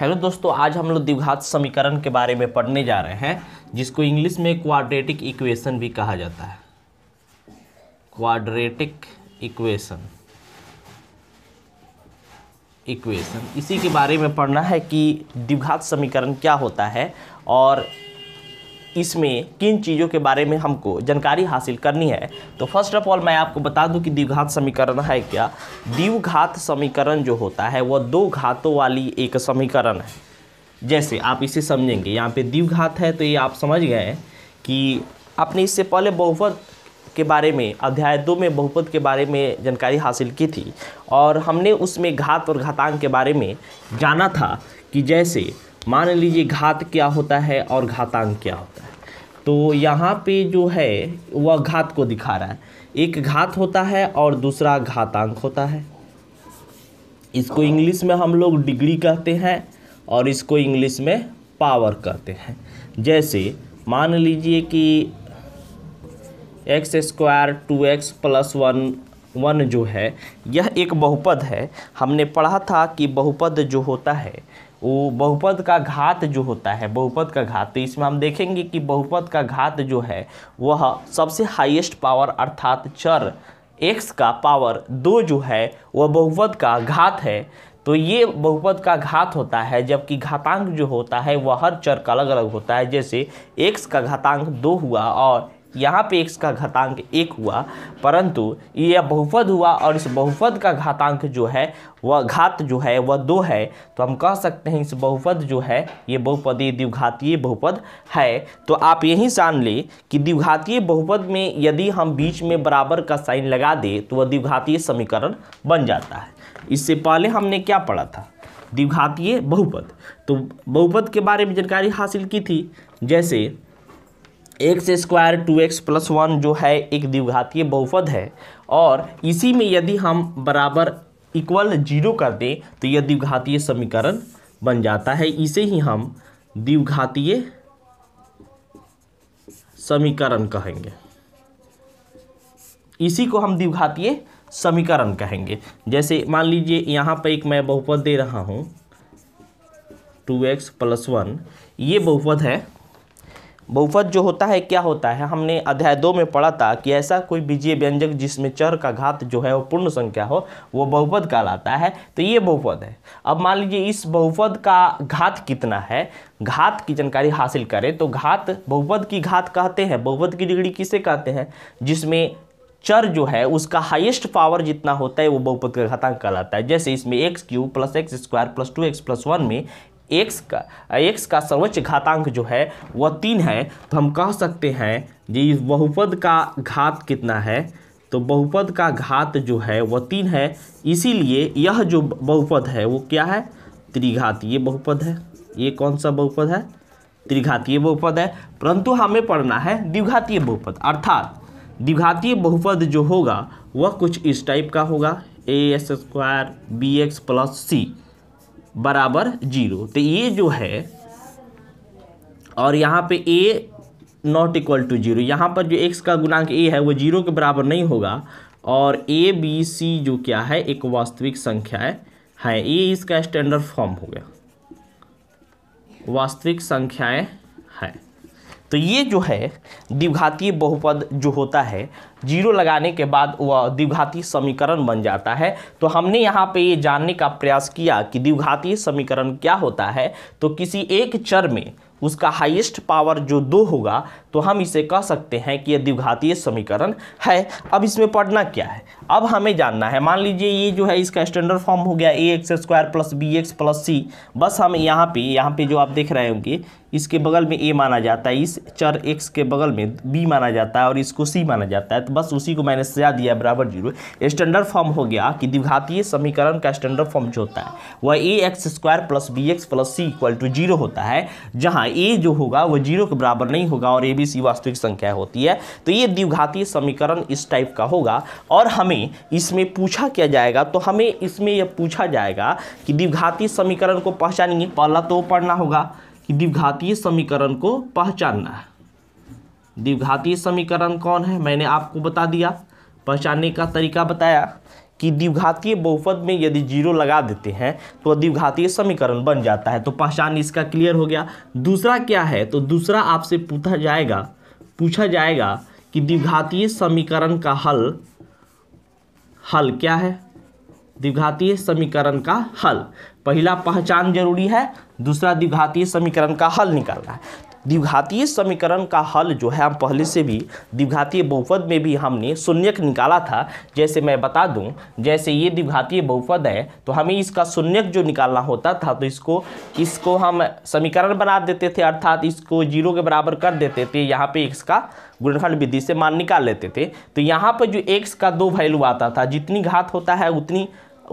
hello दोस्तों आज हम लोग द्विघात समीकरण के बारे में पढ़ने जा रहे हैं जिसको इंग्लिश में क्वाड्रेटिक इक्वेशन भी कहा जाता है क्वाड्रेटिक इक्वेशन इक्वेशन इसी के बारे में पढ़ना है कि द्विघात समीकरण क्या होता है और इसमें किन चीज़ों के बारे में हमको जानकारी हासिल करनी है तो फर्स्ट ऑफ ऑल मैं आपको बता दूं कि द्विघात समीकरण है क्या द्विघात समीकरण जो होता है वह दो घातों वाली एक समीकरण है जैसे आप इसे समझेंगे यहाँ पे द्विघात है तो ये आप समझ गए कि आपने इससे पहले बहुपद के बारे में अध्याय दो में बहुपद के बारे में जानकारी हासिल की थी और हमने उसमें घात और घातांक के बारे में जाना था कि जैसे मान लीजिए घात क्या होता है और घातांक क्या होता है तो यहाँ पे जो है वह घात को दिखा रहा है एक घात होता है और दूसरा घातांक होता है इसको इंग्लिश में हम लोग डिग्री कहते हैं और इसको इंग्लिश में पावर कहते हैं जैसे मान लीजिए कि x square two x plus one one जो है यह एक बहुपद है हमने पढ़ा था कि बहुपद जो होता है वो बहुपद का घात जो होता है बहुपद का घात तो इसमें हम देखेंगे कि बहुपद का घात जो है वह सबसे हाईएस्ट पावर अर्थात चर एक्स का पावर दो जो है वह बहुपद का घात है तो ये बहुपद का घात होता है जबकि घातांक जो होता है वह हर चर का अलग अलग होता है जैसे एक्स का घातांक दो हुआ और यहाँ पे एक्स का घातांक एक हुआ परंतु यह बहुपद हुआ और इस बहुपद का घातांक जो है वह घात जो है वह दो है तो हम कह सकते हैं इस बहुपद जो है ये बहुपदी द्विघातीय बहुपद है तो आप यही जान लें कि द्विघातीय बहुपद में यदि हम बीच में बराबर का साइन लगा दें तो वह द्विघातीय समीकरण बन जाता है इससे पहले हमने क्या पढ़ा था द्विघातीय बहुपद तो बहुपद के बारे में जानकारी हासिल की थी जैसे x square two x plus one जो है एक द्विघातीय बहुपद है और इसी में यदि हम बराबर इक्वल जीरो कर दें तो यह द्विघातीय समीकरण बन जाता है इसे ही हम द्विघातीय समीकरण कहेंगे इसी को हम द्विघातीय समीकरण कहेंगे जैसे मान लीजिए यहाँ पर एक मैं बहुपद दे रहा हूँ टू एक्स प्लस वन ये बहुपद है बहुपद जो होता है क्या होता है हमने अध्याय दो में पढ़ा था कि ऐसा कोई बीजीय व्यंजक जिसमें चर का घात जो है वो पूर्ण संख्या हो वो बहुपद कहलाता है तो ये बहुपद है अब मान लीजिए इस बहुपद का घात कितना है घात की जानकारी हासिल करें तो घात बहुपद की घात कहते हैं बहुपद की डिग्री किसे कहते हैं जिसमें चर जो है उसका हाइएस्ट पावर जितना होता है वो बहुपद का घातांक कहलाता है जैसे इसमें x cube plus x square plus two x plus one में एक्स का एक्स का सर्वोच्च घातांक जो है वह तीन है तो हम कह सकते हैं जी बहुपद का घात कितना है तो बहुपद का घात जो है वह तीन है इसीलिए यह जो बहुपद है वो क्या है त्रिघातीय बहुपद है ये कौन सा बहुपद है त्रिघातीय बहुपद है परंतु हमें पढ़ना है द्विघातीय बहुपद अर्थात द्विघातीय बहुपद जो होगा वह कुछ इस टाइप का होगा a s square b x plus c बराबर जीरो तो ये जो है और यहाँ पे a not equal to zero यहाँ पर जो एक्स का गुणांक ए है वो जीरो के बराबर नहीं होगा और ए बी सी जो क्या है एक वास्तविक संख्या है है ये इसका स्टैंडर्ड फॉर्म हो गया वास्तविक संख्याएं हैं तो ये जो है द्विघातीय बहुपद जो होता है जीरो लगाने के बाद वह द्विघाती समीकरण बन जाता है तो हमने यहाँ पे ये जानने का प्रयास किया कि द्विघातीय समीकरण क्या होता है तो किसी एक चर में उसका हाईएस्ट पावर जो दो होगा तो हम इसे कह सकते हैं कि यह द्विघातीय समीकरण है अब इसमें पढ़ना क्या है अब हमें जानना है मान लीजिए ये जो है इसका स्टैंडर्ड फॉर्म हो गया a x square plus b x plus c बस हम यहाँ पे यहाँ पे जो आप देख रहे होंगे इसके बगल में ए माना जाता है इस चर एक्स के बगल में बी माना जाता है और इसको सी माना जाता है तो बस उसी को मैंने सजा दिया बराबर जीरो स्टैंडर्ड फॉर्म हो गया कि द्विघातीय समीकरण का स्टैंडर्ड फॉर्म जो होता है वह a x square plus b x plus c equal to zero होता है जहाँ हाँ ए जो होगा वो जीरो के बराबर नहीं होगा और ए बी सी वास्तविक संख्या होती है तो ये द्विघाती समीकरण इस टाइप का होगा और हमें इसमें पूछा किया जाएगा तो हमें इसमें यह पूछा जाएगा कि द्विघाती समीकरण को पहचानेंगे पहला तो पढ़ना होगा कि द्विघातीय समीकरण को पहचानना है द्विघातीय समीकरण कौन है मैंने आपको बता दिया पहचानने का तरीका बताया कि द्विघातीय बहुपद में यदि जीरो लगा देते हैं तो द्विघातीय समीकरण बन जाता है तो पहचान इसका क्लियर हो गया दूसरा क्या है तो दूसरा आपसे पूछा जाएगा पूछा जाएगा कि द्विघातीय समीकरण का हल हल क्या है द्विघातीय समीकरण का हल पहला पहचान जरूरी है दूसरा द्विघातीय समीकरण का हल निकालना है द्विघातीय समीकरण का हल जो है हम पहले से भी द्विघातीय बहुपद में भी हमने शून्यक निकाला था जैसे मैं बता दूं जैसे ये द्विघातीय बहुपद है तो हमें इसका शून्यक जो निकालना होता था तो इसको इसको हम समीकरण बना देते थे अर्थात इसको जीरो के बराबर कर देते थे यहाँ पे एक्स का गुणनखंड विधि से मान निकाल लेते थे तो यहाँ पर जो एक्स का दो वैल्यू आता था जितनी घात होता है उतनी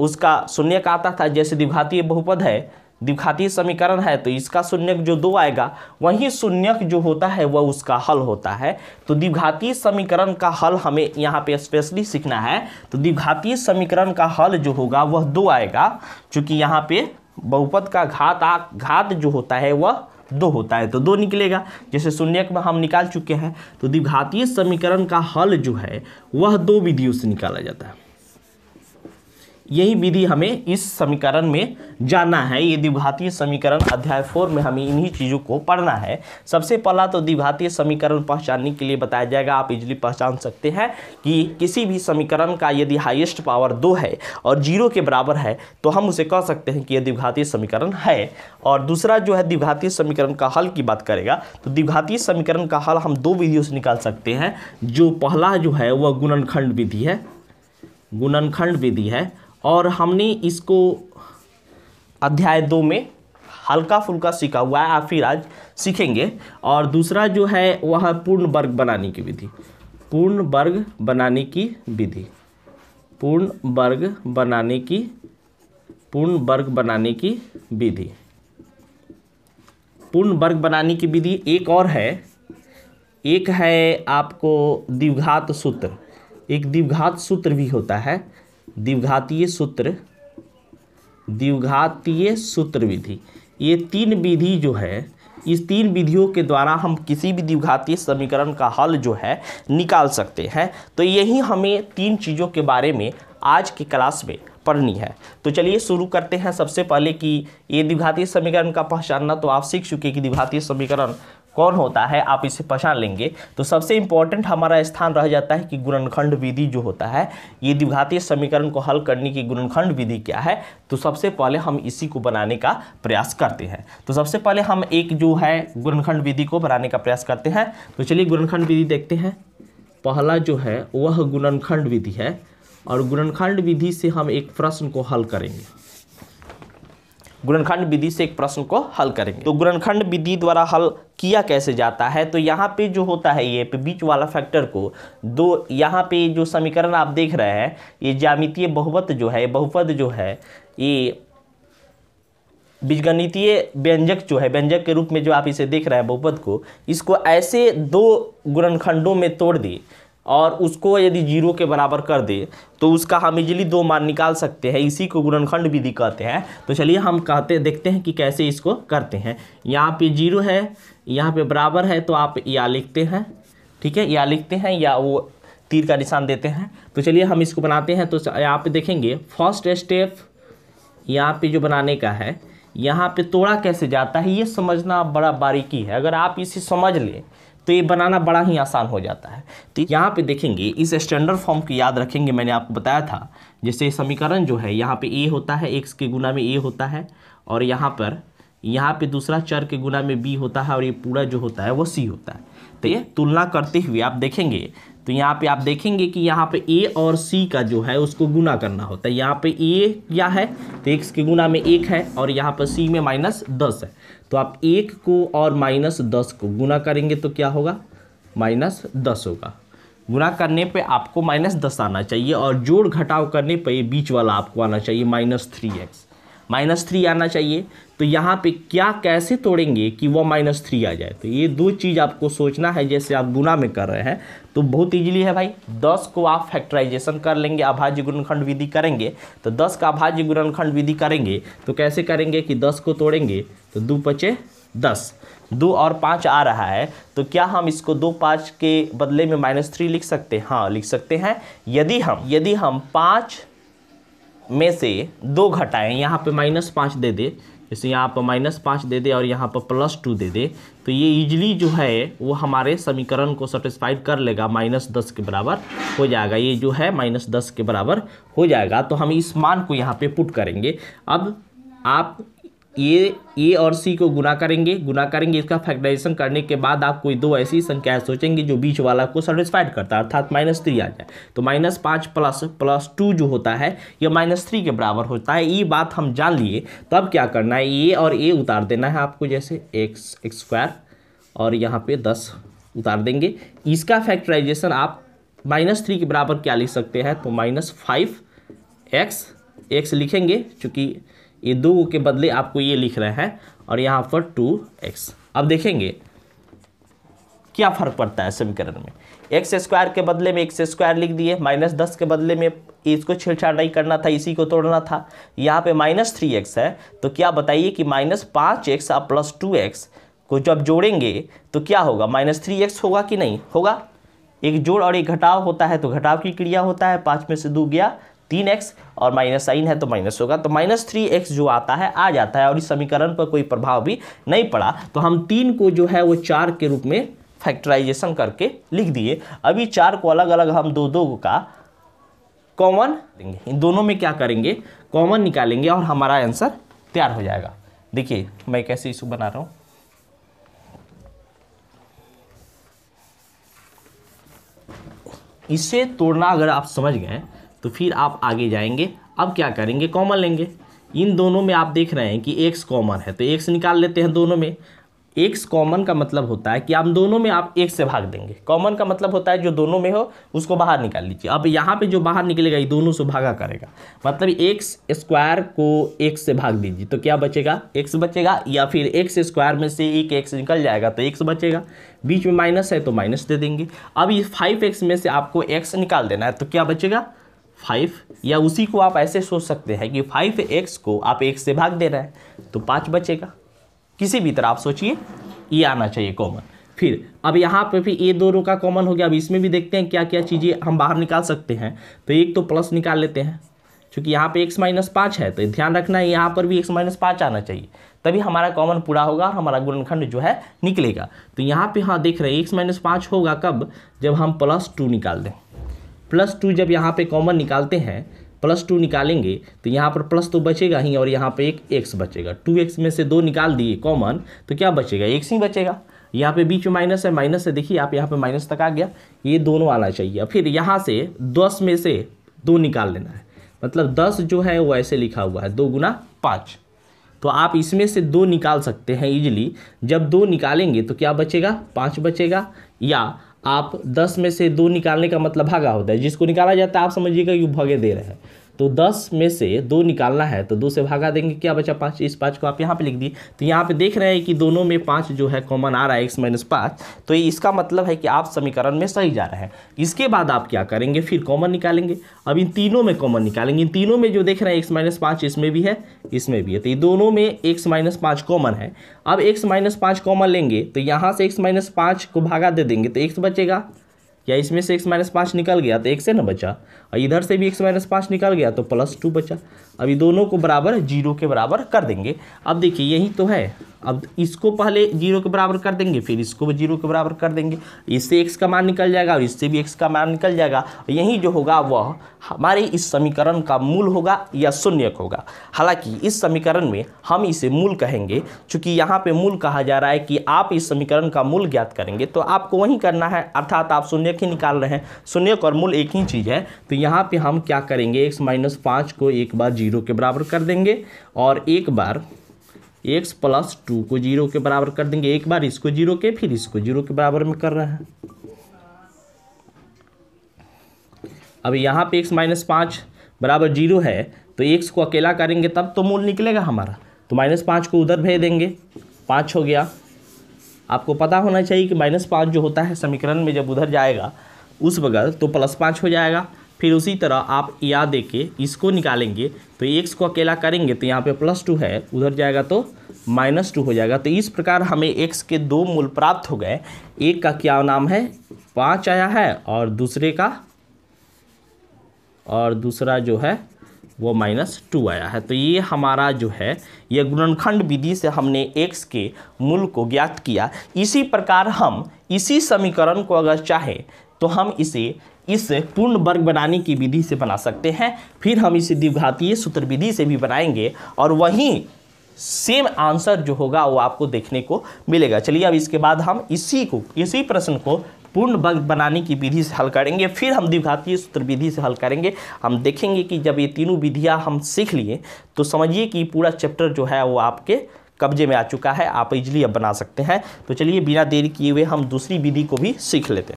उसका शून्यक आता था जैसे द्विघातीय बहुपद है द्विघाती समीकरण है तो इसका शून्यक जो दो आएगा वही शून्यक जो होता है वह उसका हल होता है तो द्विघाती समीकरण का हल हमें यहाँ पे स्पेशली सीखना है तो द्विघाती समीकरण का हल जो होगा वह दो आएगा चूँकि यहाँ पे बहुपद का घात आ घात जो होता है वह दो होता है तो दो निकलेगा जैसे शून्यक में हम निकाल चुके हैं तो द्विघातीय समीकरण का हल जो है वह दो विधियों से निकाला जाता है यही विधि हमें इस समीकरण में जानना है ये द्विघातीय समीकरण अध्याय फोर में हमें इन्हीं चीज़ों को पढ़ना है सबसे पहला तो द्विघातीय समीकरण पहचानने के लिए बताया जाएगा आप इजली पहचान सकते हैं कि किसी भी समीकरण का यदि हाईएस्ट पावर दो है और जीरो के बराबर है तो हम उसे कह सकते हैं कि यह द्विघातीय समीकरण है और दूसरा जो है द्विघातीय समीकरण का हल की बात करेगा तो द्विघातीय समीकरण का हल हम दो विधियों से निकाल सकते हैं जो पहला जो है वह गुणनखंड विधि है गुणनखंड विधि है और हमने इसको अध्याय दो में हल्का फुल्का सीखा हुआ है फिर आज सीखेंगे और दूसरा जो है वह है पूर्ण वर्ग बनाने की विधि पूर्ण वर्ग बनाने की विधि पूर्ण वर्ग बनाने की पूर्ण वर्ग बनाने की विधि पूर्ण वर्ग बनाने की विधि एक और है एक है आपको द्विघात सूत्र एक द्विघात सूत्र भी होता है द्विघातीय सूत्र द्विघातीय सूत्र विधि ये तीन विधि जो है इस तीन विधियों के द्वारा हम किसी भी द्विघातीय समीकरण का हल जो है निकाल सकते हैं तो यही हमें तीन चीज़ों के बारे में आज की क्लास में पढ़नी है तो चलिए शुरू करते हैं सबसे पहले कि ये द्विघातीय समीकरण का पहचानना तो आप सीख चुके कि द्विघातीय समीकरण कौन होता है आप इसे पहचान लेंगे तो सबसे इम्पोर्टेंट हमारा स्थान रह जाता है कि गुणनखंड विधि जो होता है ये द्विघाती समीकरण को हल करने की गुणनखंड विधि क्या है तो सबसे पहले हम इसी को बनाने का प्रयास करते हैं तो सबसे पहले हम एक जो है गुणनखंड विधि को बनाने का प्रयास करते हैं तो चलिए गुणनखंड विधि देखते हैं पहला जो है वह गुणनखंड विधि है और गुणनखंड विधि से हम एक प्रश्न को हल करेंगे गुणनखंड विधि से एक प्रश्न को हल करेंगे तो गुणनखंड विधि द्वारा हल किया कैसे जाता है तो यहाँ पे जो होता है ये बीच वाला फैक्टर को दो यहाँ पे जो समीकरण आप देख रहे हैं ये ज्यामितीय बहुपत जो है बहुपद जो है ये बीजगणितीय व्यंजक जो है व्यंजक के रूप में जो आप इसे देख रहे हैं बहुपद को इसको ऐसे दो गुणनखंडों में तोड़ दिए और उसको यदि जीरो के बराबर कर दे तो उसका हम इजिली दो मान निकाल सकते हैं इसी को गुणनखंड विधि कहते हैं तो चलिए हम कहते देखते हैं कि कैसे इसको करते हैं यहाँ पे जीरो है यहाँ पे बराबर है तो आप या लिखते हैं ठीक है या लिखते हैं या वो तीर का निशान देते हैं तो चलिए हम इसको बनाते हैं तो यहाँ पर देखेंगे फर्स्ट स्टेप यहाँ पर जो बनाने का है यहाँ पर तोड़ा कैसे जाता है ये समझना बड़ा बारीकी है अगर आप इसे समझ लें तो ये बनाना बड़ा ही आसान हो जाता है तो यहाँ पे देखेंगे इस स्टैंडर्ड फॉर्म की याद रखेंगे मैंने आपको बताया था जैसे समीकरण जो है यहाँ पे ए होता है एक्स के गुना में ए होता है और यहाँ पर यहाँ पे दूसरा चर के गुना में बी होता है और ये पूरा जो होता है वो सी होता है सकते तुलना करते हुए आप देखेंगे तो यहाँ पे आप देखेंगे कि यहाँ पे ए और सी का जो है उसको गुना करना होता है यहाँ पे ए क्या है तो एक्स के गुना में एक है और यहाँ पर सी में माइनस दस है तो आप एक को और माइनस दस को गुना करेंगे तो क्या होगा माइनस दस होगा गुना करने पे आपको माइनस दस आना चाहिए और जोड़ घटाव करने पर ये बीच वाला आपको आना चाहिए minus three x minus three आना चाहिए तो यहाँ पे क्या कैसे तोड़ेंगे कि वो माइनस थ्री आ जाए तो ये दो चीज़ आपको सोचना है जैसे आप गुना में कर रहे हैं तो बहुत इजीली है भाई दस को आप फैक्टराइजेशन कर लेंगे अभाज्य गुणनखंड विधि करेंगे तो दस का अभाज्य गुणनखंड विधि करेंगे तो कैसे करेंगे कि दस को तोड़ेंगे तो दो पचे दस दो और पाँच आ रहा है तो क्या हम इसको दो पाँच के बदले में माइनस थ्री लिख सकते हैं हाँ लिख सकते हैं यदि हम यदि हम पाँच में से दो घटाएं यहाँ पे माइनस पाँच दे दे जैसे यहाँ पर माइनस पाँच दे दे और यहाँ पर प्लस टू दे दे तो ये इजली जो है वो हमारे समीकरण को सेटिस्फाइड कर लेगा माइनस दस के बराबर हो जाएगा ये जो है माइनस दस के बराबर हो जाएगा तो हम इस मान को यहाँ पे पुट करेंगे अब आप ए ए और सी को गुना करेंगे गुना करेंगे इसका फैक्टराइजेशन करने के बाद आप कोई दो ऐसी संख्याएं सोचेंगे जो बीच वाला को सेटिस्फाइड करता है अर्थात माइनस थ्री आ जाए तो माइनस पाँच प्लस प्लस टू जो होता है ये माइनस थ्री के बराबर होता है ये बात हम जान लिए तो अब क्या करना है ए और ए उतार देना है आपको जैसे एक्स एक स्क्वायर और यहाँ पर दस उतार देंगे इसका फैक्टराइजेशन आप माइनस थ्री के बराबर क्या लिख सकते हैं तो माइनस फाइव एक्स एक्स लिखेंगे चूँकि ये दो के बदले आपको ये लिख रहे हैं और यहाँ पर टू एक्स अब देखेंगे क्या फ़र्क पड़ता है समीकरण में एक्स स्क्वायर के बदले में एक्स स्क्वायर लिख दिए माइनस दस के बदले में इसको छेड़छाड़ नहीं करना था इसी को तोड़ना था यहाँ पे माइनस थ्री एक्स है तो क्या बताइए कि माइनस पाँच एक्स और प्लस टू एक्स को जब जोड़ेंगे तो क्या होगा माइनस थ्री एक्स होगा कि नहीं होगा एक जोड़ और एक घटाव होता है तो घटाव की क्रिया होता है पाँच में से दो गया तीन एक्स और माइनस साइन है तो माइनस होगा तो माइनस थ्री एक्स जो आता है आ जाता है और इस समीकरण पर कोई प्रभाव भी नहीं पड़ा तो हम तीन को जो है वो चार के रूप में फैक्टराइजेशन करके लिख दिए अभी चार को अलग अलग हम दो दो का कॉमन देंगे इन दोनों में क्या करेंगे कॉमन निकालेंगे और हमारा आंसर तैयार हो जाएगा देखिए मैं कैसे इसको बना रहा हूँ इसे तोड़ना अगर आप समझ गए तो फिर आप आगे जाएंगे अब क्या करेंगे कॉमन लेंगे इन दोनों में आप देख रहे हैं कि एक्स कॉमन है तो एक्स निकाल लेते हैं दोनों में x कॉमन का मतलब होता है कि आप दोनों में आप एक से भाग देंगे कॉमन का मतलब होता है जो दोनों में हो उसको बाहर निकाल लीजिए अब यहाँ पे जो बाहर निकलेगा ये दोनों से भागा करेगा मतलब एक्स स्क्वायर को एक से भाग दीजिए तो क्या बचेगा एक्स बचेगा या फिर एक्स स्क्वायर में से एक एक्स निकल जाएगा तो एक्स बचेगा बीच में माइनस है तो माइनस दे देंगे अब ये फाइव एक्स में से आपको एक्स निकाल देना है तो क्या बचेगा फाइव या उसी को आप ऐसे सोच सकते हैं कि फाइव एक्स को आप एक से भाग दे रहे हैं तो पाँच बचेगा किसी भी तरह आप सोचिए ये आना चाहिए कॉमन फिर अब यहाँ पे भी ये दो रो का कॉमन हो गया अब इसमें भी देखते हैं क्या क्या चीज़ें हम बाहर निकाल सकते हैं तो एक तो प्लस निकाल लेते हैं क्योंकि यहाँ पे एक्स माइनस पाँच है तो ध्यान रखना है यहाँ पर भी एक्स माइनस पाँच आना चाहिए तभी हमारा कॉमन पूरा होगा और हमारा गुणनखंड जो है निकलेगा तो यहाँ पे हाँ देख रहे हैं एक्स माइनस पाँच होगा कब जब हम प्लस टू निकाल दें प्लस टू जब यहाँ पे कॉमन निकालते हैं प्लस टू निकालेंगे तो यहाँ पर प्लस तो बचेगा ही और यहाँ पे एक एक्स बचेगा टू एक्स में से दो निकाल दिए कॉमन तो क्या बचेगा एक्स ही बचेगा यहाँ पे बीच में माइनस है माइनस है देखिए आप यहाँ पे माइनस तक आ गया ये दोनों आना चाहिए फिर यहाँ से दस में से दो निकाल लेना है मतलब दस जो है वो ऐसे लिखा हुआ है दो गुना पाँच तो आप इसमें से दो निकाल सकते हैं इजीली जब दो निकालेंगे तो क्या बचेगा पाँच बचेगा या आप दस में से दो निकालने का मतलब भागा होता है जिसको निकाला जाता है आप समझिएगा कि भगे दे रहे हैं तो दस में से दो निकालना है तो दो से भागा देंगे क्या बचा पाँच इस पाँच को आप यहाँ पर लिख दिए तो यहाँ पर देख रहे हैं कि दोनों में पाँच जो है कॉमन आ रहा है एक्स माइनस पाँच तो इसका मतलब है कि आप समीकरण में सही जा रहे हैं इसके बाद आप क्या करेंगे फिर कॉमन निकालेंगे अब इन तीनों में कॉमन निकालेंगे इन तीनों में जो देख रहे हैं एक्स माइनस पाँच इसमें भी है इसमें भी है तो ये दोनों में एक्स माइनस पाँच कॉमन है अब एक्स माइनस पाँच कॉमन लेंगे तो यहाँ से एक्स माइनस पाँच को भागा दे देंगे तो एक्स बचेगा या इसमें से एक्स माइनस पाँच निकल गया तो एक से ना बचा और इधर से भी एक माइनस पाँच निकल गया तो प्लस टू बचा अब दोनों को बराबर जीरो के बराबर कर देंगे अब देखिए यही तो है अब इसको पहले जीरो के बराबर कर देंगे फिर इसको भी जीरो के बराबर कर देंगे इससे एक्स का मान निकल जाएगा और इससे भी एक्स का मान निकल जाएगा यही जो होगा वह हमारे इस समीकरण का मूल होगा या शून्य होगा हालांकि इस समीकरण में हम इसे मूल कहेंगे चूँकि यहाँ पे मूल कहा जा रहा है कि आप इस समीकरण का मूल ज्ञात करेंगे तो आपको वही करना है अर्थात आप शून्य ही निकाल रहे हैं शून्य और मूल एक ही चीज़ है तो यहाँ पे हम क्या करेंगे एक्स माइनस पाँच को एक बार जीरो के बराबर कर देंगे और एक बार एक्स प्लस टू को जीरो के बराबर कर देंगे एक बार इसको जीरो के फिर इसको जीरो के बराबर में कर रहे हैं अब यहाँ पे एक्स माइनस पाँच बराबर जीरो है तो एक्स को अकेला करेंगे तब तो मूल निकलेगा हमारा तो माइनस पाँच को उधर भेज देंगे पाँच हो गया आपको पता होना चाहिए कि माइनस पाँच जो होता है समीकरण में जब उधर जाएगा उस बगल तो प्लस पाँच हो जाएगा फिर उसी तरह आप या दे के इसको निकालेंगे तो एक्स को अकेला करेंगे तो यहाँ पे प्लस टू है उधर जाएगा तो माइनस टू हो जाएगा तो इस प्रकार हमें एक्स के दो मूल प्राप्त हो गए एक का क्या नाम है पाँच आया है और दूसरे का और दूसरा जो है वो माइनस टू आया है तो ये हमारा जो है ये गुणनखंड विधि से हमने x के मूल को ज्ञात किया इसी प्रकार हम इसी समीकरण को अगर चाहें तो हम इसे इस पूर्ण वर्ग बनाने की विधि से बना सकते हैं फिर हम इसे द्विघातीय सूत्र विधि से भी बनाएंगे और वहीं सेम आंसर जो होगा वो आपको देखने को मिलेगा चलिए अब इसके बाद हम इसी को इसी प्रश्न को पूर्ण वर्ग बनाने की विधि से हल करेंगे फिर हम द्विघातीय सूत्र विधि से हल करेंगे हम देखेंगे कि जब ये तीनों विधियाँ हम सीख लिए तो समझिए कि पूरा चैप्टर जो है वो आपके कब्जे में आ चुका है आप इजली अब बना सकते हैं तो चलिए बिना देरी किए हुए हम दूसरी विधि को भी सीख लेते हैं